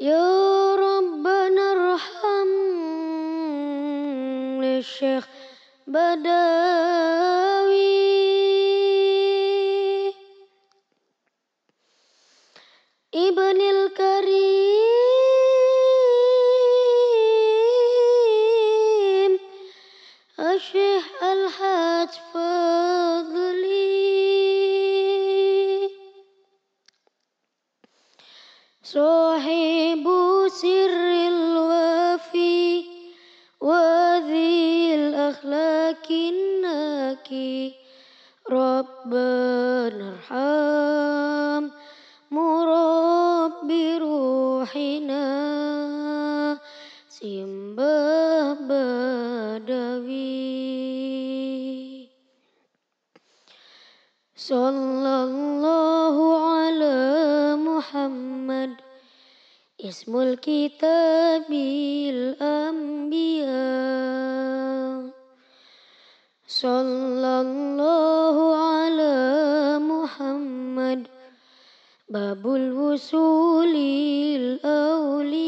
يا ربنا ارحم للشيخ بداوي ابن الكريم الشيخ الحاج فضلي صحيح ki Rabban arham murabbi ruhina simbah badawi sallallahu ala muhammad ismul kitabil صلى الله على محمد باب الوصول الأولي